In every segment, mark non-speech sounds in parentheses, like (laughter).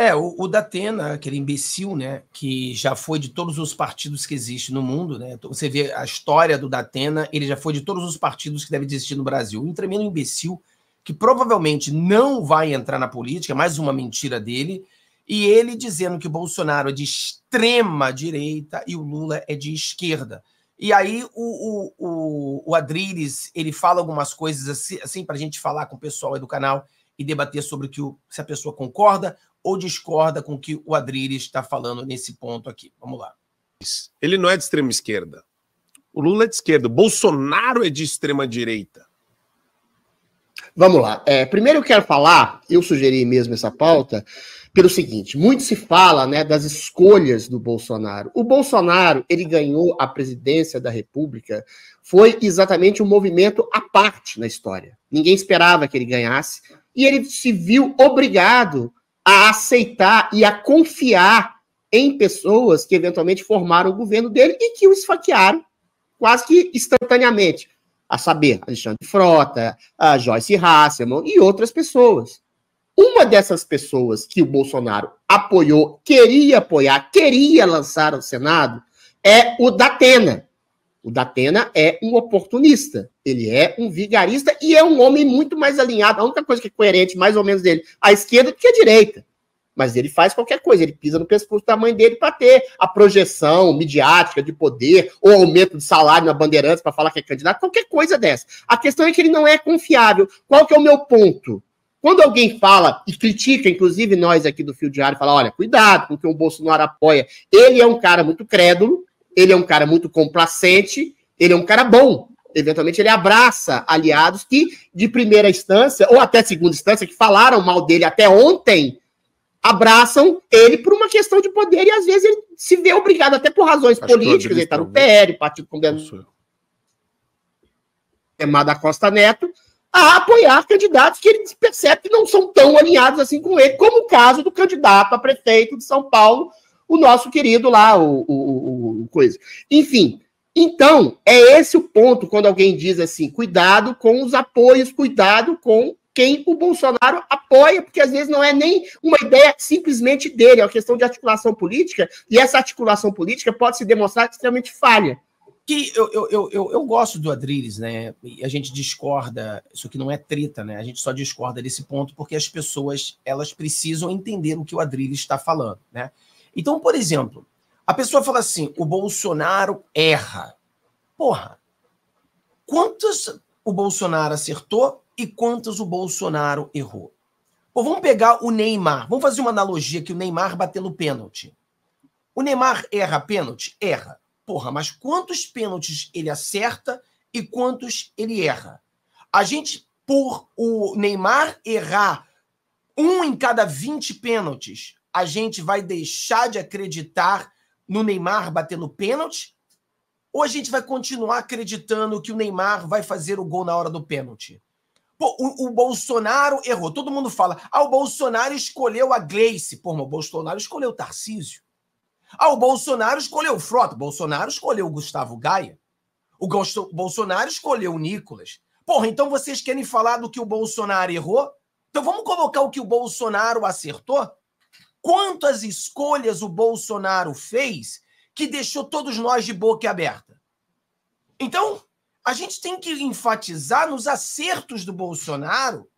É, o, o Datena, aquele imbecil, né, que já foi de todos os partidos que existem no mundo, né? Então você vê a história do Datena, ele já foi de todos os partidos que devem existir no Brasil. Um tremendo imbecil que provavelmente não vai entrar na política, é mais uma mentira dele, e ele dizendo que o Bolsonaro é de extrema direita e o Lula é de esquerda. E aí o, o, o, o Adriles, ele fala algumas coisas assim, assim para a gente falar com o pessoal aí do canal e debater sobre o que o, se a pessoa concorda ou discorda com o que o Adriles está falando nesse ponto aqui? Vamos lá. Ele não é de extrema esquerda. O Lula é de esquerda. O Bolsonaro é de extrema direita. Vamos lá. É, primeiro eu quero falar, eu sugeri mesmo essa pauta, pelo seguinte: muito se fala né, das escolhas do Bolsonaro. O Bolsonaro, ele ganhou a presidência da República, foi exatamente um movimento à parte na história. Ninguém esperava que ele ganhasse, e ele se viu obrigado a aceitar e a confiar em pessoas que eventualmente formaram o governo dele e que o esfaquearam quase que instantaneamente. A saber, Alexandre Frota, a Joyce Hasselman e outras pessoas. Uma dessas pessoas que o Bolsonaro apoiou, queria apoiar, queria lançar ao Senado, é o Datena, o Datena é um oportunista, ele é um vigarista e é um homem muito mais alinhado. A única coisa que é coerente, mais ou menos, dele à esquerda do que à direita. Mas ele faz qualquer coisa, ele pisa no pescoço da mãe dele para ter a projeção midiática de poder ou aumento de salário na Bandeirantes para falar que é candidato, qualquer coisa dessa. A questão é que ele não é confiável. Qual que é o meu ponto? Quando alguém fala e critica, inclusive nós aqui do Fio Diário, fala, olha, cuidado com o que o Bolsonaro apoia. Ele é um cara muito crédulo, ele é um cara muito complacente, ele é um cara bom. Eventualmente ele abraça aliados que, de primeira instância, ou até segunda instância, que falaram mal dele até ontem, abraçam ele por uma questão de poder e às vezes ele se vê obrigado, até por razões Acho políticas, ele está no né? PL, Partido Condenado é. é da Costa Neto, a apoiar candidatos que ele percebe que não são tão alinhados assim com ele, como o caso do candidato a prefeito de São Paulo, o nosso querido lá, o, o, o coisa. Enfim, então, é esse o ponto quando alguém diz assim: cuidado com os apoios, cuidado com quem o Bolsonaro apoia, porque às vezes não é nem uma ideia simplesmente dele, é uma questão de articulação política, e essa articulação política pode se demonstrar extremamente falha. Que eu, eu, eu, eu, gosto do Adriles, né? E a gente discorda, isso aqui não é treta, né? A gente só discorda desse ponto porque as pessoas elas precisam entender o que o Adriles está falando, né? Então, por exemplo, a pessoa fala assim: o Bolsonaro erra. Porra, quantas o Bolsonaro acertou e quantas o Bolsonaro errou? Pô, vamos pegar o Neymar. Vamos fazer uma analogia que o Neymar batendo pênalti. O Neymar erra pênalti? Erra. Porra, mas quantos pênaltis ele acerta e quantos ele erra? A gente, por o Neymar errar um em cada 20 pênaltis, a gente vai deixar de acreditar no Neymar batendo pênalti? Ou a gente vai continuar acreditando que o Neymar vai fazer o gol na hora do pênalti? Pô, o, o, Bolsonaro errou. Todo mundo fala, ah, o Bolsonaro escolheu a Gleice. Pô, mas o Bolsonaro escolheu o Tarcísio. Ah, o Bolsonaro escolheu o Frota. Bolsonaro escolheu o Gustavo Gaia. O Bolsonaro escolheu o Nicolas. Porra, então vocês querem falar do que o Bolsonaro errou? Então vamos colocar o que o Bolsonaro acertou? quantas escolhas o Bolsonaro fez que deixou todos nós de boca aberta. Então, a gente tem que enfatizar nos acertos do Bolsonaro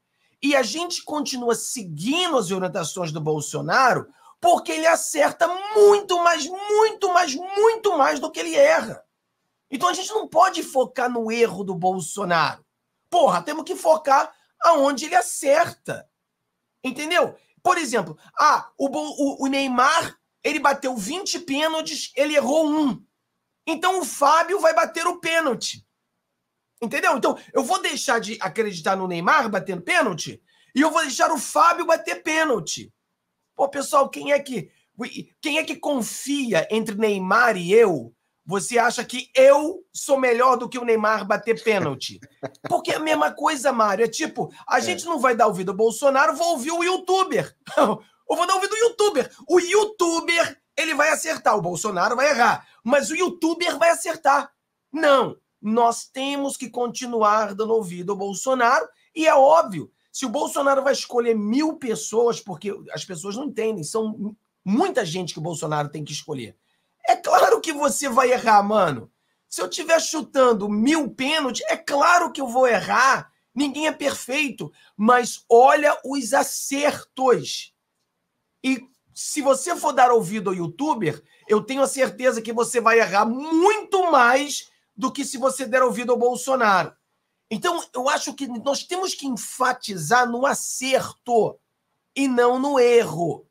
e a gente continua seguindo as orientações do Bolsonaro porque ele acerta muito mais, muito mais, muito mais do que ele erra. Então a gente não pode focar no erro do Bolsonaro. Porra, temos que focar aonde ele acerta. Entendeu? Por exemplo, ah, o, o, o Neymar ele bateu 20 pênaltis, ele errou um. Então o Fábio vai bater o pênalti. Entendeu? Então eu vou deixar de acreditar no Neymar batendo pênalti e eu vou deixar o Fábio bater pênalti. Pô, pessoal, quem é que quem é que confia entre Neymar e eu você acha que eu sou melhor do que o Neymar bater pênalti? Porque é a mesma coisa, Mário. É tipo, a é. gente não vai dar ouvido ao Bolsonaro, vou ouvir o youtuber. Ou (laughs) vou dar ouvido ao youtuber. O youtuber, ele vai acertar. O Bolsonaro vai errar. Mas o youtuber vai acertar. Não. Nós temos que continuar dando ouvido ao Bolsonaro. E é óbvio, se o Bolsonaro vai escolher mil pessoas, porque as pessoas não entendem, são muita gente que o Bolsonaro tem que escolher. É claro que você vai errar, mano. Se eu estiver chutando mil pênaltis, é claro que eu vou errar. Ninguém é perfeito, mas olha os acertos. E se você for dar ouvido ao youtuber, eu tenho a certeza que você vai errar muito mais do que se você der ouvido ao Bolsonaro. Então, eu acho que nós temos que enfatizar no acerto e não no erro.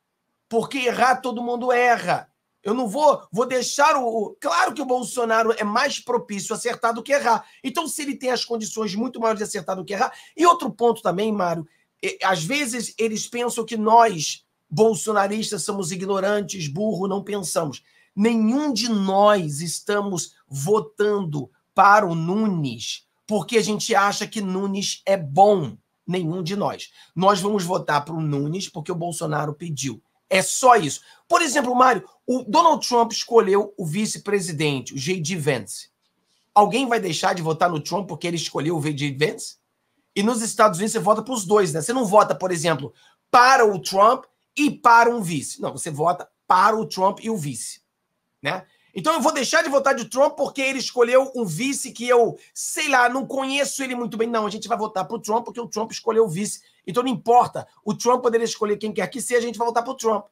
Porque errar todo mundo erra. Eu não vou, vou deixar o. Claro que o Bolsonaro é mais propício a acertar do que errar. Então, se ele tem as condições muito maiores de acertar do que errar. E outro ponto também, Mário, é, às vezes eles pensam que nós, bolsonaristas, somos ignorantes, burro, não pensamos. Nenhum de nós estamos votando para o Nunes porque a gente acha que Nunes é bom. Nenhum de nós. Nós vamos votar para o Nunes porque o Bolsonaro pediu. É só isso. Por exemplo, Mário, o Donald Trump escolheu o vice-presidente, o J.D. Vance. Alguém vai deixar de votar no Trump porque ele escolheu o J.D. Vance? E nos Estados Unidos você vota para os dois, né? Você não vota, por exemplo, para o Trump e para um vice. Não, você vota para o Trump e o vice, né? Então eu vou deixar de votar de Trump porque ele escolheu um vice que eu, sei lá, não conheço ele muito bem. Não, a gente vai votar para o Trump porque o Trump escolheu o vice. Então não importa, o Trump poderia escolher quem quer que seja, a gente vai votar para o Trump.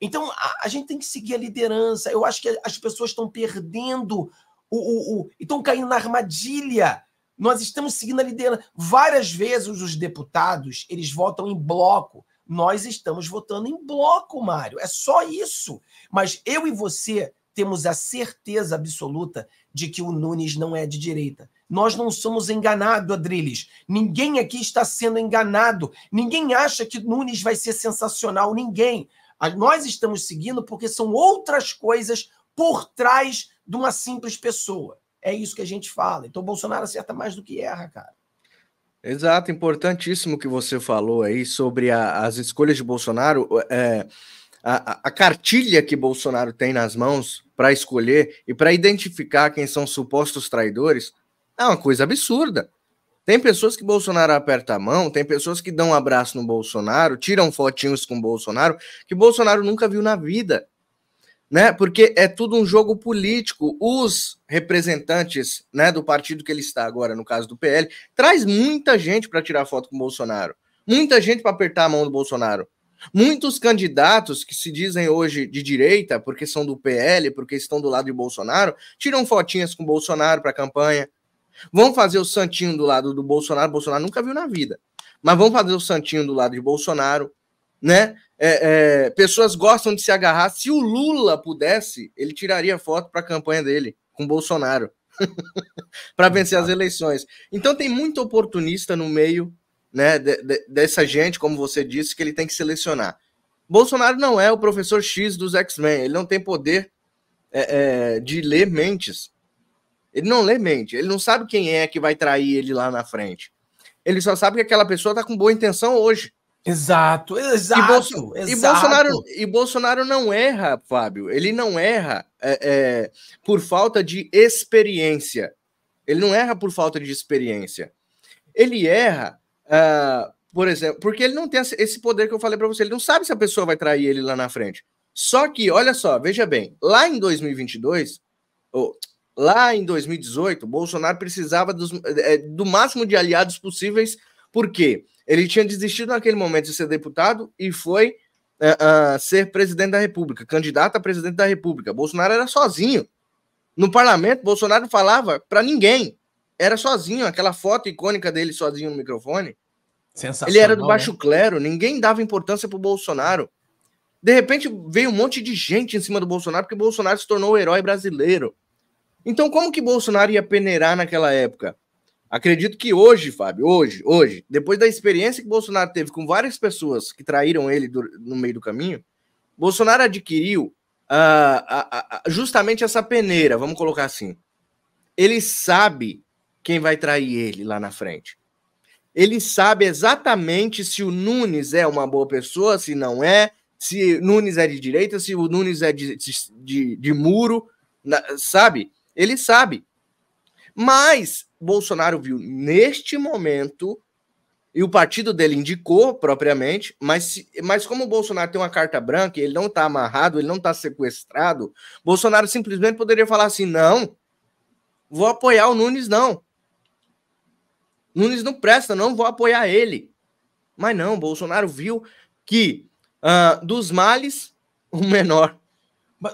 Então, a, a, gente tem que seguir a liderança. Eu acho que as pessoas estão perdendo o, o, o estão caindo na armadilha. Nós estamos seguindo a liderança. Várias vezes os deputados, eles votam em bloco. Nós estamos votando em bloco, Mário. É só isso. Mas eu e você temos a certeza absoluta de que o Nunes não é de direita. Nós não somos enganados, Adriles. Ninguém aqui está sendo enganado. Ninguém acha que Nunes vai ser sensacional. Ninguém. Nós estamos seguindo porque são outras coisas por trás de uma simples pessoa. É isso que a gente fala. Então, Bolsonaro acerta mais do que erra, cara. Exato, importantíssimo que você falou aí sobre a, as escolhas de Bolsonaro. É, a, a cartilha que Bolsonaro tem nas mãos para escolher e para identificar quem são supostos traidores é uma coisa absurda. Tem pessoas que Bolsonaro aperta a mão, tem pessoas que dão um abraço no Bolsonaro, tiram fotinhos com Bolsonaro, que Bolsonaro nunca viu na vida. Né? Porque é tudo um jogo político. Os representantes né, do partido que ele está agora, no caso do PL, traz muita gente para tirar foto com Bolsonaro, muita gente para apertar a mão do Bolsonaro. Muitos candidatos que se dizem hoje de direita, porque são do PL, porque estão do lado de Bolsonaro, tiram fotinhas com Bolsonaro para a campanha. Vão fazer o Santinho do lado do Bolsonaro, Bolsonaro nunca viu na vida. Mas vão fazer o Santinho do lado de Bolsonaro, né? É, é, pessoas gostam de se agarrar. Se o Lula pudesse, ele tiraria foto para a campanha dele com Bolsonaro (laughs) para vencer as eleições. Então tem muito oportunista no meio, né? De, de, dessa gente, como você disse, que ele tem que selecionar. Bolsonaro não é o professor X dos X-Men. Ele não tem poder é, é de ler mentes. Ele não lê mente, ele não sabe quem é que vai trair ele lá na frente. Ele só sabe que aquela pessoa está com boa intenção hoje. Exato, exato. E, Bolso exato. e Bolsonaro, e Bolsonaro não erra, Fábio. Ele não erra é, é, por falta de experiência. Ele não erra por falta de experiência. Ele erra, uh, por exemplo, porque ele não tem esse poder que eu falei para você. Ele não sabe se a pessoa vai trair ele lá na frente. Só que, olha só, veja bem, lá em 2022, ou Lá em 2018, Bolsonaro precisava dos, é, do máximo de aliados possíveis, porque ele tinha desistido naquele momento de ser deputado e foi uh, ser presidente da República, candidato a presidente da República. Bolsonaro era sozinho. No parlamento, Bolsonaro falava para ninguém. Era sozinho, aquela foto icônica dele sozinho no microfone. Ele era do né? baixo né? clero, ninguém dava importância o Bolsonaro. De repente veio um monte de gente em cima do Bolsonaro, porque Bolsonaro se tornou o herói brasileiro. Então, como que Bolsonaro ia peneirar naquela época? Acredito que hoje, Fábio, hoje, hoje, depois da experiência que Bolsonaro teve com várias pessoas que traíram ele do, no meio do caminho, Bolsonaro adquiriu ah, justamente essa peneira, vamos colocar assim. Ele sabe quem vai trair ele lá na frente. Ele sabe exatamente se o Nunes é uma boa pessoa, se não é, se Nunes é de direita, se o Nunes é de, de, de muro, sabe? Ele sabe. Mas Bolsonaro viu neste momento, e o partido dele indicou propriamente, mas, mas como o Bolsonaro tem uma carta branca, ele não está amarrado, ele não está sequestrado, Bolsonaro simplesmente poderia falar assim: não, vou apoiar o Nunes, não. Nunes não presta, não vou apoiar ele. Mas não, Bolsonaro viu que uh, dos males, o menor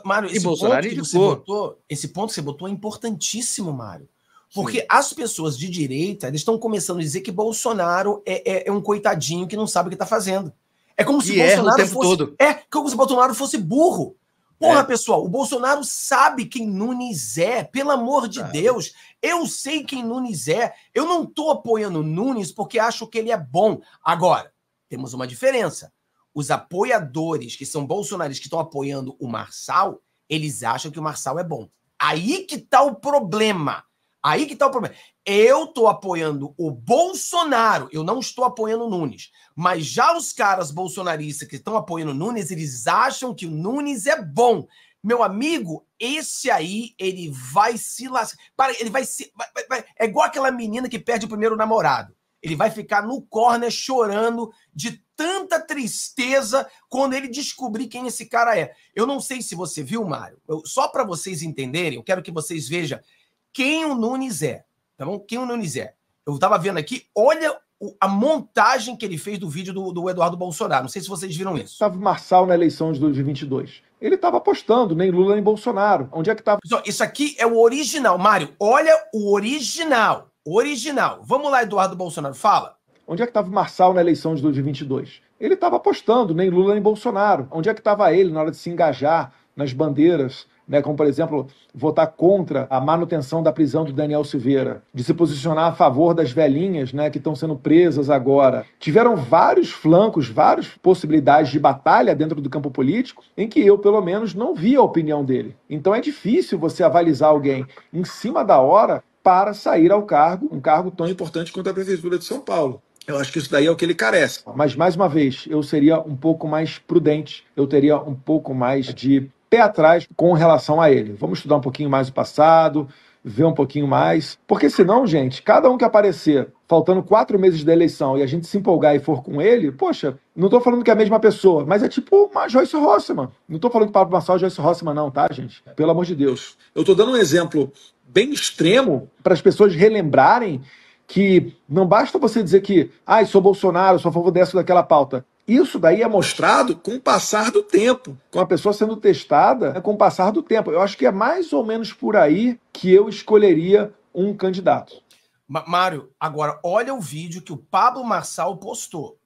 Mário, esse ponto que você botou, esse ponto que você botou é importantíssimo, Mário. Porque Sim. as pessoas de direita estão começando a dizer que Bolsonaro é, é, é, um coitadinho que não sabe o que está fazendo. É como se e Bolsonaro fosse. Todo. É, é, como se Bolsonaro fosse burro. Porra, é. pessoal, o Bolsonaro sabe quem Nunes é, pelo amor de Deus. Eu sei quem Nunes é. Eu não estou apoiando Nunes porque acho que ele é bom. Agora, temos uma diferença os apoiadores que são bolsonaristas que estão apoiando o Marçal, eles acham que o Marçal é bom. Aí que tá o problema. Aí que tá o problema. Eu tô apoiando o Bolsonaro, eu não estou apoiando o Nunes. Mas já os caras bolsonaristas que estão apoiando o Nunes, eles acham que o Nunes é bom. Meu amigo, esse aí, ele vai se lascar. Para, ele vai se. Vai, vai, é igual aquela menina que perde o primeiro namorado. Ele vai ficar no córner chorando de tanta tristeza quando ele descobrir quem esse cara é. Eu não sei se você viu, Mário, eu, só para vocês entenderem, eu quero que vocês vejam quem o Nunes é, tá bom? Quem o Nunes é. Eu estava vendo aqui, olha a montagem que ele fez do vídeo do, do Eduardo Bolsonaro. Não sei se vocês viram isso. Estava Marçal na eleição de 2022. Ele estava apostando, nem Lula nem Bolsonaro. Onde é que estava? Isso aqui é o original. Mário, olha o original. Original. Vamos lá, Eduardo Bolsonaro, fala. Onde é que estava o Marçal na eleição de 2022? Ele estava apostando, nem Lula nem Bolsonaro. Onde é que estava ele na hora de se engajar nas bandeiras né, como por exemplo votar contra a manutenção da prisão do Daniel Silveira, de se posicionar a favor das velhinhas né, que estão sendo presas agora. Tiveram vários flancos, várias possibilidades de batalha dentro do campo político em que eu, pelo menos, não vi a opinião dele. Então é difícil você avalizar alguém em cima da hora para sair ao cargo, um cargo tão importante quanto a Prefeitura de São Paulo. Eu acho que isso daí é o que ele carece. Mas, mais uma vez, eu seria um pouco mais prudente, eu teria um pouco mais de pé atrás com relação a ele. Vamos estudar um pouquinho mais o passado, ver um pouquinho mais. Porque senão, gente, cada um que aparecer faltando quatro meses da eleição e a gente se empolgar e for com ele, poxa, não tô falando que é a mesma pessoa, mas é tipo uma Joyce Rossman. Não tô falando que o Pablo Marçal é Joyce Rossman, não, tá, gente? Pelo amor de Deus. Eu tô dando um exemplo bem extremo para as pessoas relembrarem que não basta você dizer que, ai, ah, sou Bolsonaro, sou a favor dessa ou daquela pauta. Isso daí é mostrado com o passar do tempo, com a pessoa sendo testada né, com o passar do tempo. Eu acho que é mais ou menos por aí que eu escolheria um candidato. Mário, agora olha o vídeo que o Pablo Marçal postou.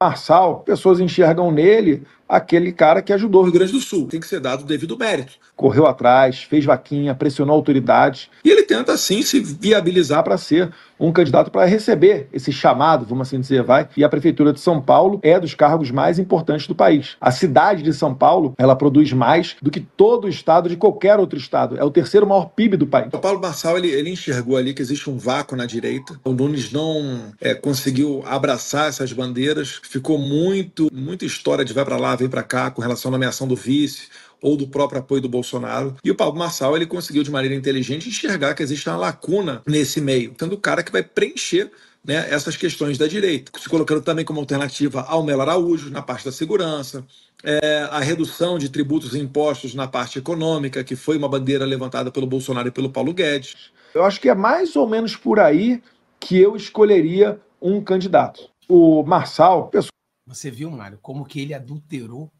Marçal, pessoas enxergam nele aquele cara que ajudou o Rio Grande do Sul. Tem que ser dado o devido mérito. Correu atrás, fez vaquinha, pressionou autoridades. E ele tenta, assim, se viabilizar para ser um candidato para receber esse chamado, vamos assim dizer, vai. E a Prefeitura de São Paulo é dos cargos mais importantes do país. A cidade de São Paulo, ela produz mais do que todo o estado de qualquer outro estado. É o terceiro maior PIB do país. O Paulo Marçal, ele, ele enxergou ali que existe um vácuo na direita. O Nunes não é, conseguiu abraçar essas bandeiras. Ficou muito, muita história de vai para lá, vem para cá com relação à nomeação do vice ou do próprio apoio do Bolsonaro. E o Pablo Marçal, ele conseguiu de maneira inteligente enxergar que existe uma lacuna nesse meio, sendo o cara que vai preencher né, essas questões da direita, se colocando também como alternativa ao Melo Araújo na parte da segurança, é, a redução de tributos e impostos na parte econômica, que foi uma bandeira levantada pelo Bolsonaro e pelo Paulo Guedes. Eu acho que é mais ou menos por aí que eu escolheria um candidato. O Marçal, você viu, Mário, como que ele adulterou?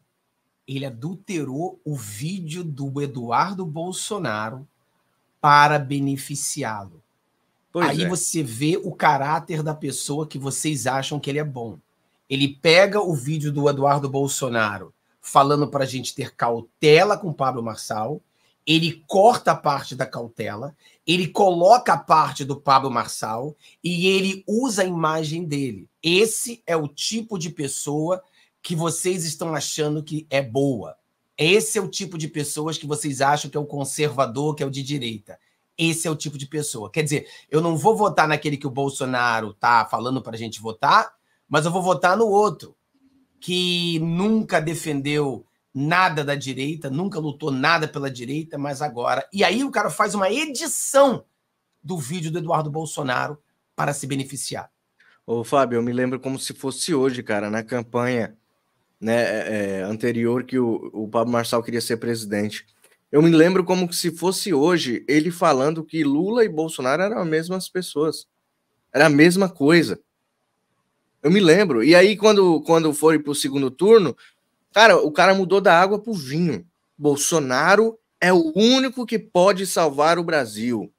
Ele adulterou o vídeo do Eduardo Bolsonaro para beneficiá-lo. Aí é. você vê o caráter da pessoa que vocês acham que ele é bom. Ele pega o vídeo do Eduardo Bolsonaro falando para a gente ter cautela com Pablo Marçal ele corta a parte da cautela, ele coloca a parte do Pablo Marçal e ele usa a imagem dele. Esse é o tipo de pessoa que vocês estão achando que é boa. Esse é o tipo de pessoas que vocês acham que é o conservador, que é o de direita. Esse é o tipo de pessoa. Quer dizer, eu não vou votar naquele que o Bolsonaro tá falando para a gente votar, mas eu vou votar no outro, que nunca defendeu nada da direita, nunca lutou nada pela direita, mas agora. E aí o cara faz uma edição do vídeo do Eduardo Bolsonaro para se beneficiar. Ô, Fábio, eu me lembro como se fosse hoje, cara, na campanha né, é, é anterior que o, o Pablo Marçal queria ser presidente. Eu me lembro como se fosse hoje ele falando que Lula e Bolsonaro eram as mesmas pessoas. Era a mesma coisa. Eu me lembro. E aí, quando, quando for para o segundo turno, Cara, o cara mudou da água pro vinho. Bolsonaro é o único que pode salvar o Brasil.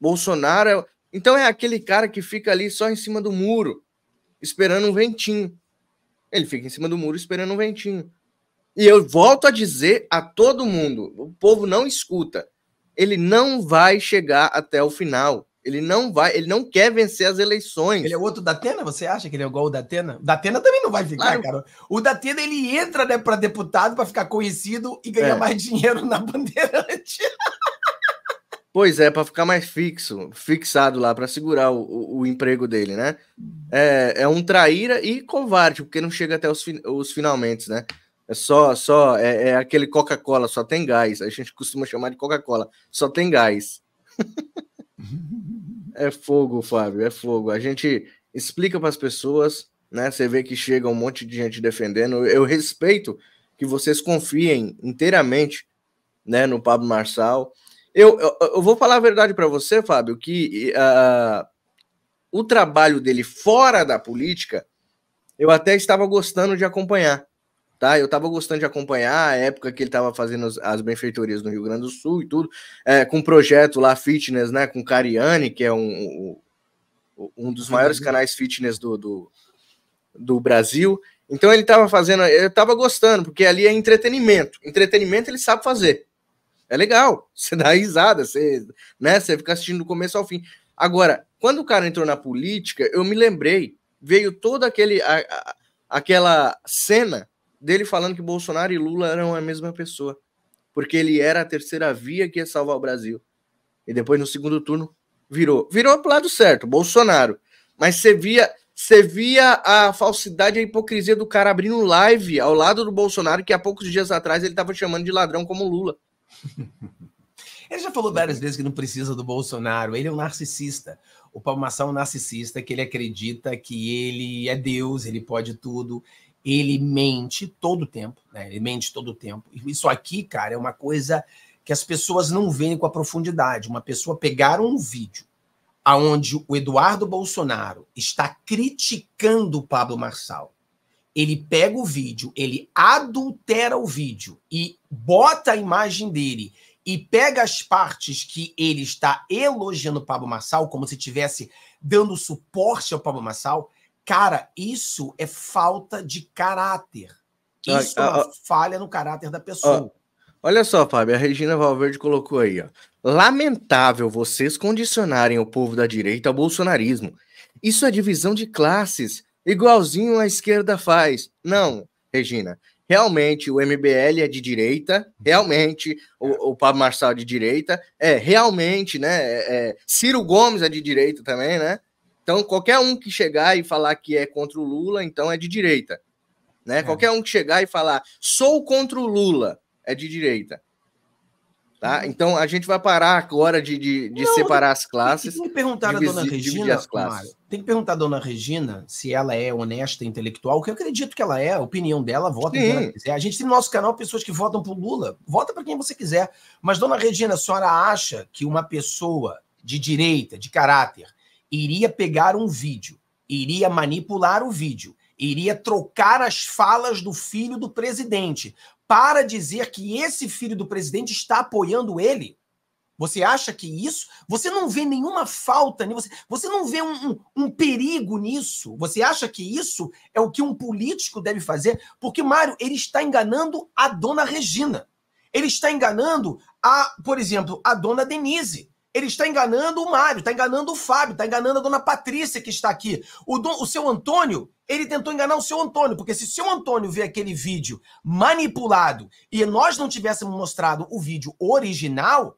Bolsonaro é. Então é aquele cara que fica ali só em cima do muro, esperando um ventinho. Ele fica em cima do muro esperando um ventinho. E eu volto a dizer a todo mundo: o povo não escuta. Ele não vai chegar até o final. Ele não vai, ele não quer vencer as eleições. Ele é outro da Atena? Você acha que ele é igual o da Atena? da Atena também não vai ficar, claro. cara. O da Atena ele entra né, para deputado para ficar conhecido e ganhar é. mais dinheiro na bandeirante. (laughs) Pois é, para ficar mais fixo, fixado lá, para segurar o, o, o, emprego dele, né? É, é, um traíra e covarde, porque não chega até os, os finalmente, né? É só, só é, é aquele Coca-Cola, só tem gás. A gente costuma chamar de Coca-Cola, só tem gás. (laughs) É fogo, Fábio, é fogo. A gente explica para as pessoas, né? Você vê que chega um monte de gente defendendo. Eu respeito que vocês confiem inteiramente, né, no Pablo Marçal. Eu, eu, eu vou falar a verdade para você, Fábio, que uh, o trabalho dele fora da política, eu até estava gostando de acompanhar tá? Eu tava gostando de acompanhar a época que ele tava fazendo as, as benfeitorias no Rio Grande do Sul e tudo, é, com um projeto lá fitness, né? Com Cariani, que é um, um, um dos uhum. maiores canais fitness do, do, do Brasil. Então ele tava fazendo, eu tava gostando, porque ali é entretenimento. Entretenimento ele sabe fazer. É legal, (laughs) você dá risada, você, né, você fica assistindo do começo ao fim. Agora, quando o cara entrou na política, eu me lembrei, veio toda aquele, a, a, aquela cena dele falando que Bolsonaro e Lula eram a mesma pessoa, porque ele era a terceira via que ia salvar o Brasil. E depois no segundo turno virou, virou pro lado certo, Bolsonaro. Mas você via, você via a falsidade, a hipocrisia do cara abrindo live ao lado do Bolsonaro que há poucos dias atrás ele estava chamando de ladrão como Lula. (laughs) Ele já falou várias vezes que não precisa do Bolsonaro. Ele é um narcisista. O Palmação é um narcisista que ele acredita que ele é Deus, ele pode tudo. Ele mente todo o tempo, né? Ele mente todo o tempo. E isso aqui, cara, é uma coisa que as pessoas não veem com a profundidade. Uma pessoa pegar um vídeo aonde o Eduardo Bolsonaro está criticando o Pablo Marçal. Ele pega o vídeo, ele adultera o vídeo e bota a imagem dele e pega as partes que ele está elogiando o Pablo Marçal, como se estivesse dando suporte ao Pablo Marçal, Cara, isso é falta de caráter. Ah, isso é ah, é uma ah. falha no caráter da pessoa. Ah, olha só, Fábio, a Regina Valverde colocou aí, ó. Lamentável vocês condicionarem o povo da direita ao bolsonarismo. Isso é divisão de classes, igualzinho a esquerda faz. Não, Regina, realmente o MBL é de direita, realmente o, o Pablo Marçal é de direita, é, realmente, né, é, é Ciro Gomes é de direita também, né, então, qualquer um que chegar e falar que é contra o Lula, então é de direita. Né? É. Qualquer um que chegar e falar sou contra o Lula é de direita. Tá? Uhum. Então a gente vai parar agora de, de, de não, separar as classes. Tem que perguntar à a dona Regina. Mário, tem que perguntar dona Regina se ela é honesta intelectual, que eu acredito que ela é, a opinião dela, vota Sim. quem ela quiser. A gente tem no nosso canal pessoas que votam por Lula, vota para quem você quiser. Mas, dona Regina, a senhora acha que uma pessoa de direita, de caráter, iria pegar um vídeo, iria manipular o vídeo, iria trocar as falas do filho do presidente para dizer que esse filho do presidente está apoiando ele? Você acha que isso? Você não vê nenhuma falta nisso? Você, não vê um, um, um, perigo nisso? Você acha que isso é o que um político deve fazer? Porque, Mário, ele está enganando a dona Regina. Ele está enganando a, por exemplo, a dona Denise. Ele está enganando o Mário, está enganando o Fábio, está enganando a dona Patrícia que está aqui. O, do, o seu Antônio, ele tentou enganar o seu Antônio, porque se o seu Antônio vê aquele vídeo manipulado e nós não tivéssemos mostrado o vídeo original,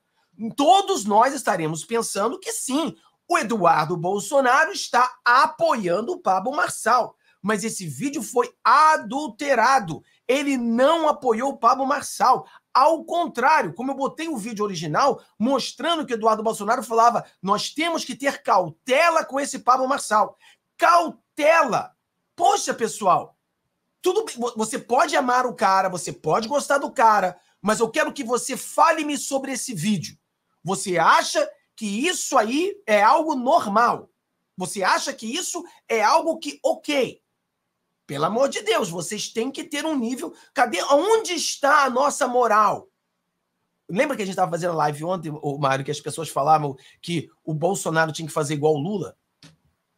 todos nós estaremos pensando que sim, o Eduardo Bolsonaro está apoiando o Pablo Marçal. Mas esse vídeo foi adulterado. Ele não apoiou o Pablo Marçal. Ao contrário, como eu botei o vídeo original mostrando que Eduardo Bolsonaro falava, nós temos que ter cautela com esse Pablo Marçal. Cautela! Poxa, pessoal, tudo bem, você pode amar o cara, você pode gostar do cara, mas eu quero que você fale-me sobre esse vídeo. Você acha que isso aí é algo normal? Você acha que isso é algo que ok? Pelo amor de Deus, vocês têm que ter um nível. Cadê? Onde está a nossa moral? Lembra que a gente estava fazendo live ontem, o Mário, que as pessoas falavam que o Bolsonaro tinha que fazer igual o Lula?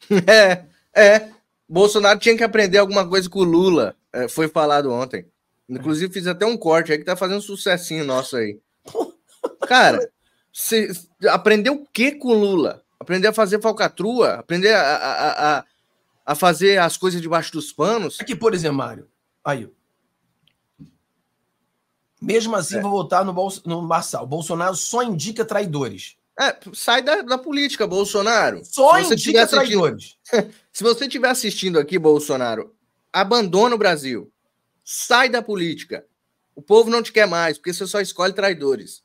(laughs) É, é. Bolsonaro tinha que aprender alguma coisa com o Lula. É, foi falado ontem. Inclusive, fiz até um corte aí que tá fazendo um sucessinho nosso aí. (laughs) Cara, você aprendeu o que com o Lula? Aprender a fazer falcatrua? Aprender a, a, a, a a fazer as coisas debaixo dos panos. Aqui, por exemplo, Mário. Aí. Mesmo assim, é. vou votar no, Bolso, no Marçal. Bolsonaro só indica traidores. É, sai da, da política, Bolsonaro. Só indica traidores. (laughs) se você estiver assistindo aqui, Bolsonaro, abandona o Brasil. Sai da política. O povo não te quer mais, porque você só escolhe traidores.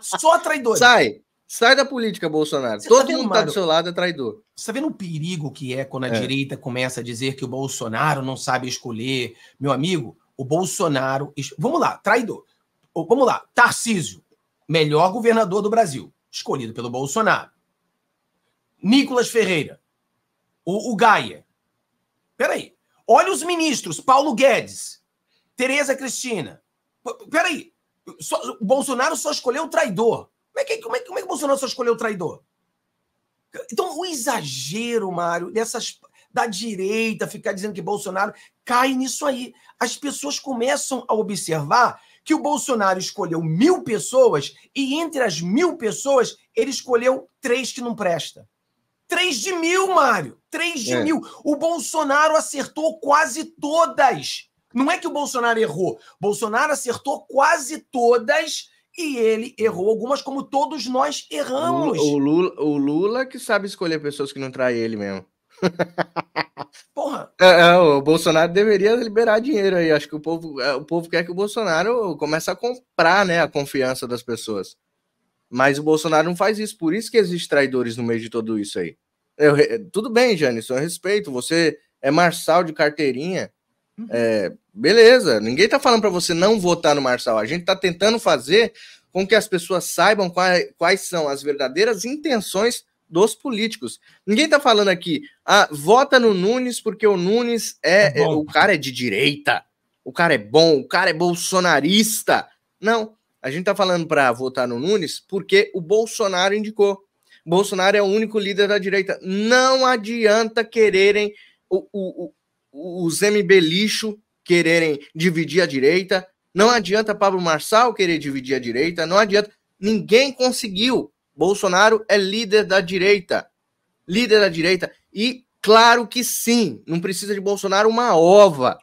Só traidores. Sai. Sai da política, Bolsonaro. Tá Todo tá mundo está do seu lado é traidor. Você está vendo o perigo que é quando a é. direita começa a dizer que o Bolsonaro não sabe escolher? Meu amigo, o Bolsonaro. Vamos lá, traidor. Vamos lá, Tarcísio, melhor governador do Brasil, escolhido pelo Bolsonaro. Nicolas Ferreira, o, o Gaia. Peraí. Olha os ministros, Paulo Guedes, Tereza Cristina. Peraí. Só, o Bolsonaro só escolheu o traidor. Como é que, como é, como é que Bolsonaro só escolheu o traidor? Então, o exagero, Mário, dessas da direita ficar dizendo que Bolsonaro cai nisso aí. As pessoas começam a observar que o Bolsonaro escolheu mil pessoas e entre as mil pessoas ele escolheu três que não presta. Três de mil, Mário. Três de é. mil. O Bolsonaro acertou quase todas. Não é que o Bolsonaro errou. Bolsonaro acertou quase todas e ele errou algumas, como todos nós erramos. O Lula, o Lula que sabe escolher pessoas que não traem ele mesmo. (laughs) Porra. É, é, o Bolsonaro deveria liberar dinheiro aí. Acho que o povo, é, o povo quer que o Bolsonaro comece a comprar né, a confiança das pessoas. Mas o Bolsonaro não faz isso. Por isso que existem traidores no meio de tudo isso aí. Eu, tudo bem, Janison, eu respeito. Você é marçal de carteirinha. É, beleza, ninguém tá falando para você não votar no Marçal. A gente tá tentando fazer com que as pessoas saibam quais, quais são as verdadeiras intenções dos políticos. Ninguém tá falando aqui, ah, vota no Nunes porque o Nunes é, é, é o cara é de direita, o cara é bom, o cara é bolsonarista. Não, a gente tá falando para votar no Nunes porque o Bolsonaro indicou. Bolsonaro é o único líder da direita. Não adianta quererem o, o, os MB lixo quererem dividir a direita, não adianta Pablo Marçal querer dividir a direita, não adianta. Ninguém conseguiu. Bolsonaro é líder da direita. Líder da direita. E claro que sim, não precisa de Bolsonaro uma ova.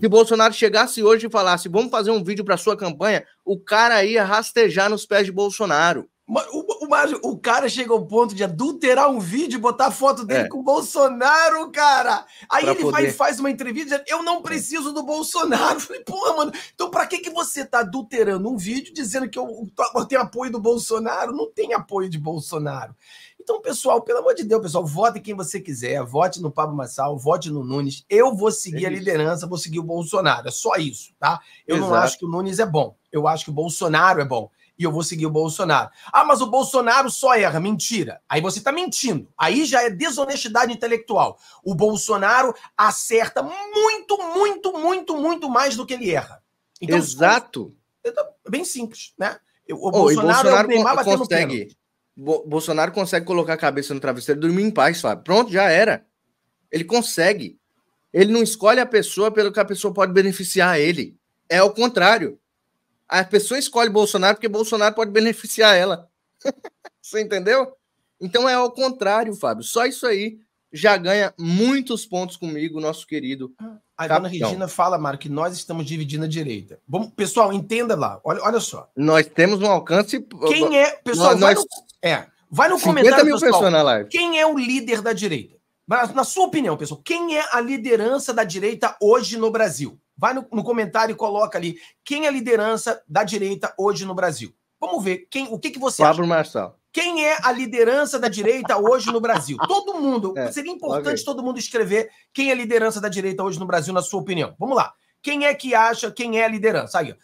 Se (laughs) Bolsonaro chegasse hoje e falasse, vamos fazer um vídeo para sua campanha, o cara ia rastejar nos pés de Bolsonaro. O, o, Mário, o cara chega ao ponto de adulterar um vídeo e botar a foto dele é. com o Bolsonaro, cara. Aí pra ele poder... vai e faz uma entrevista dizendo, eu não é. preciso do Bolsonaro. (laughs) Eu falei, porra, mano, então pra que, que você tá adulterando um vídeo dizendo que eu, eu tenho apoio do Bolsonaro? Não tem apoio de Bolsonaro. Então, pessoal, pelo amor de Deus, pessoal, vote quem você quiser, vote no Pablo Massal, vote no Nunes. Eu vou seguir é a liderança, vou seguir o Bolsonaro. É só isso, tá? Eu Exato. não acho que o Nunes é bom. Eu acho que o Bolsonaro é bom e eu vou seguir o Bolsonaro. Ah, mas o Bolsonaro só erra. Mentira. Aí você está mentindo. Aí já é desonestidade intelectual. O Bolsonaro acerta muito, muito, muito, muito mais do que ele erra. Então, Exato. É, é bem simples, né? O oh, Bolsonaro, Bolsonaro é o consegue. Bo Bolsonaro consegue colocar a cabeça no travesseiro e dormir em paz, Fábio. Pronto, já era. Ele consegue. Ele não escolhe a pessoa pelo que a pessoa pode beneficiar a ele. É o contrário. A pessoa escolhe Bolsonaro porque Bolsonaro pode beneficiar ela. (laughs) Você entendeu? Então é ao contrário, Fábio. Só isso aí já ganha muitos pontos comigo, nosso querido. A dona Regina fala, Mário, que nós estamos dividindo a direita. Bom, pessoal, entenda lá. Olha, olha só. Nós temos um alcance. Quem é. Pessoal, nós, vai, nós... No, é, vai no comentário. Mil pessoal, pessoas na live. Quem é o líder da direita? Na sua opinião, pessoal, quem é a liderança da direita hoje no Brasil? Vai no, no comentário e coloca ali quem é a liderança da direita hoje no Brasil. Vamos ver quem, o que, que você Pablo acha. Marçal. Quem é a liderança da direita hoje no Brasil? (laughs) Todo mundo. É, seria importante todo mundo escrever quem é a liderança da direita hoje no Brasil, na sua opinião. Vamos lá. Quem é que acha quem é a liderança? Aí,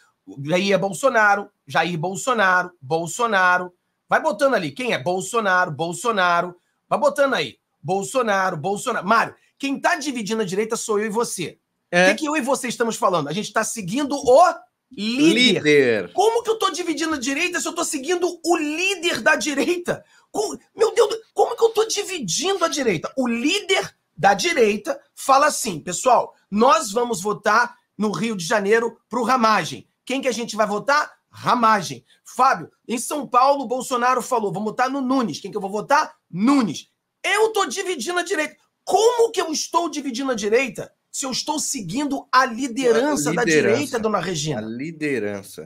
Jair Bolsonaro, Jair Bolsonaro, Bolsonaro. Vai botando ali. Quem é? Bolsonaro, Bolsonaro. Vai botando aí. Bolsonaro, Bolsonaro. Mário, quem está dividindo a direita sou eu e você. É. O que, que eu e você estamos falando? A gente está seguindo o líder. líder. Como que eu estou dividindo a direita se eu estou seguindo o líder da direita? meu Deus, como que eu estou dividindo a direita? O líder da direita fala assim, pessoal, nós vamos votar no Rio de Janeiro para o Ramagem. Quem que a gente vai votar? Ramagem. Fábio, em São Paulo, Bolsonaro falou, vamos votar no Nunes. Quem que eu vou votar? Nunes. Eu estou dividindo a direita. Como que eu estou dividindo a direita se eu estou seguindo a liderança, a é liderança da direita, dona Regina. A liderança.